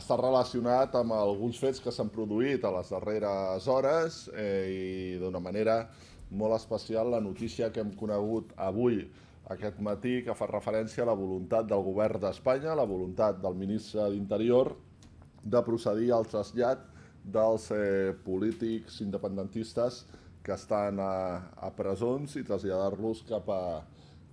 està relacionat amb alguns fets que s'han produït a les darreres hores eh, i d'una manera molt especial la notícia que hem conegut avui aquest matí que fa referència a la voluntat del govern d'Espanya, la voluntat del ministre d'Interior de procedir al trasllat dels eh, polítics independentistes que estan a, a presons i traslladar-los cap a,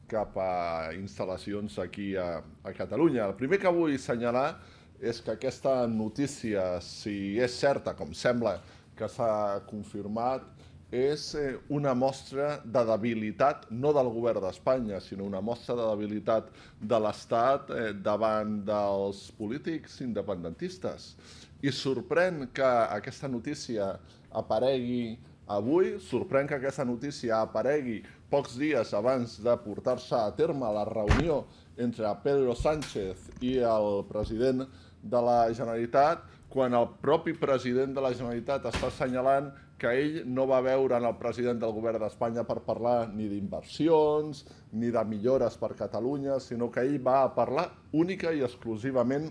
cap a instal·lacions aquí a, a Catalunya. El primer que vull assenyalar és que aquesta notícia, si és certa, com sembla que s'ha confirmat, és eh, una mostra de debilitat, no del govern d'Espanya, sinó una mostra de debilitat de l'Estat eh, davant dels polítics independentistes. I sorprèn que aquesta notícia aparegui avui, sorprèn que aquesta notícia aparegui pocs dies abans de portar-se a terme la reunió entre Pedro Sánchez i el president de la Generalitat quan el propi president de la Generalitat està assenyalant que ell no va veure en el president del govern d'Espanya per parlar ni d'inversions ni de millores per Catalunya, sinó que ell va a parlar única i exclusivament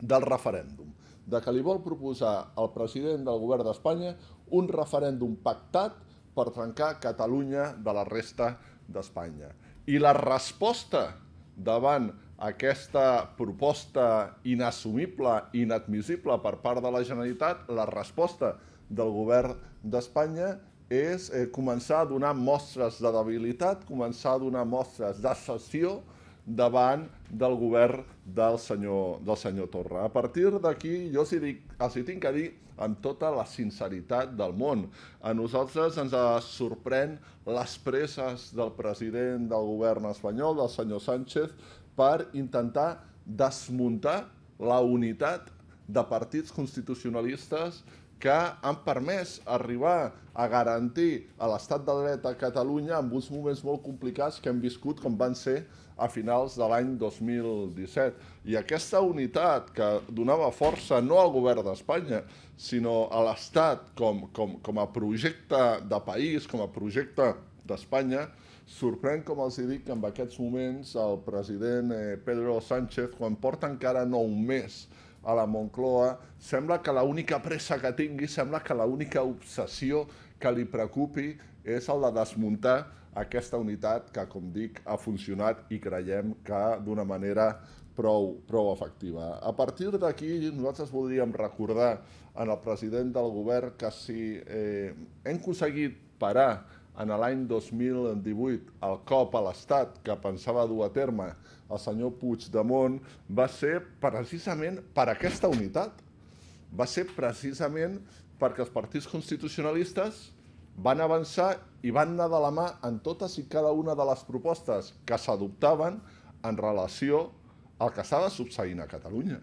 del referèndum, de que li vol proposar al president del govern d'Espanya un referèndum pactat per trencar Catalunya de la resta d'Espanya. I la resposta davant aquesta proposta inassumible, inadmissible per part de la Generalitat, la resposta del govern d'Espanya és eh, començar a donar mostres de debilitat, començar a donar mostres de cessió davant del govern del senyor, del senyor Torra. A partir d'aquí jo els hi, dic, els hi tinc que dir amb tota la sinceritat del món. A nosaltres ens sorprèn les presses del president del govern espanyol, del senyor Sánchez, per intentar desmuntar la unitat de partits constitucionalistes que han permès arribar a garantir a l'estat de dret a Catalunya en uns moments molt complicats que hem viscut com van ser a finals de l'any 2017. I aquesta unitat que donava força no al govern d'Espanya, sinó a l'Estat com, com, com a projecte de país, com a projecte d'Espanya, Sorprèn com els dic que en aquests moments el president eh, Pedro Sánchez, quan porta encara no un mes a la Moncloa, sembla que l'única pressa que tingui, sembla que l'única obsessió que li preocupi és el de desmuntar aquesta unitat que, com dic, ha funcionat i creiem que d'una manera prou, prou efectiva. A partir d'aquí, nosaltres voldríem recordar en el president del govern que si eh, hem aconseguit parar en l'any 2018 el cop a l'Estat que pensava dur a terme el senyor Puigdemont va ser precisament per aquesta unitat. Va ser precisament perquè els partits constitucionalistes van avançar i van anar de la mà en totes i cada una de les propostes que s'adoptaven en relació al que estava succeint a Catalunya.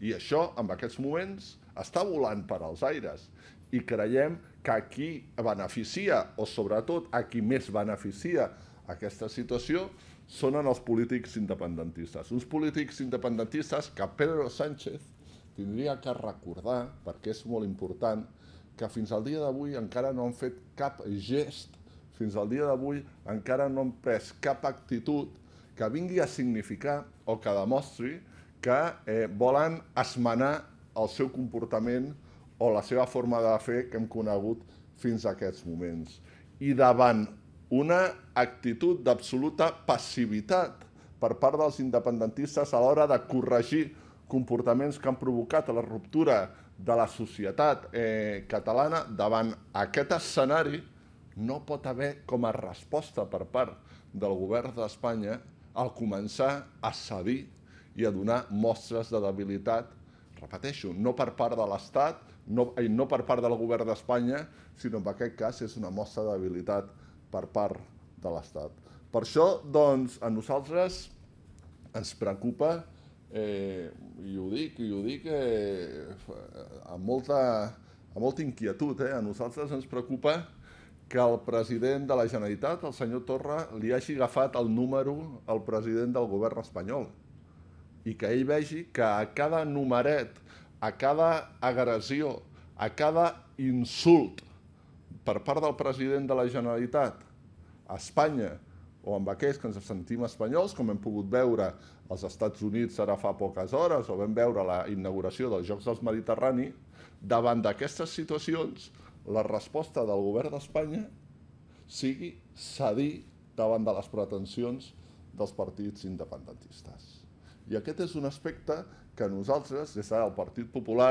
I això, en aquests moments, està volant per als aires i creiem que aquí beneficia, o sobretot a qui més beneficia aquesta situació, són els polítics independentistes. Uns polítics independentistes que Pedro Sánchez tindria que recordar, perquè és molt important, que fins al dia d'avui encara no han fet cap gest, fins al dia d'avui encara no han pres cap actitud que vingui a significar o que demostri que eh, volen esmenar el seu comportament o la seva forma de fer que hem conegut fins a aquests moments. I davant una actitud d'absoluta passivitat per part dels independentistes a l'hora de corregir comportaments que han provocat la ruptura de la societat eh, catalana davant aquest escenari no pot haver com a resposta per part del govern d'Espanya al començar a cedir i a donar mostres de debilitat, repeteixo, no per part de l'Estat, no, ai, no per part del govern d'Espanya, sinó en aquest cas és una mostra d'habilitat per part de l'Estat. Per això, doncs, a nosaltres ens preocupa, eh, i ho dic, i ho dic eh, amb, molta, amb molta inquietud, eh, a nosaltres ens preocupa que el president de la Generalitat, el senyor Torra, li hagi agafat el número al president del govern espanyol i que ell vegi que a cada numeret a cada agressió, a cada insult per part del president de la Generalitat a Espanya o amb aquells que ens sentim espanyols, com hem pogut veure als Estats Units ara fa poques hores o vam veure la inauguració dels Jocs dels Mediterrani, davant d'aquestes situacions, la resposta del govern d'Espanya sigui cedir davant de les pretensions dels partits independentistes. I aquest és un aspecte que nosaltres, des del Partit Popular,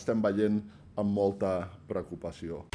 estem veient amb molta preocupació.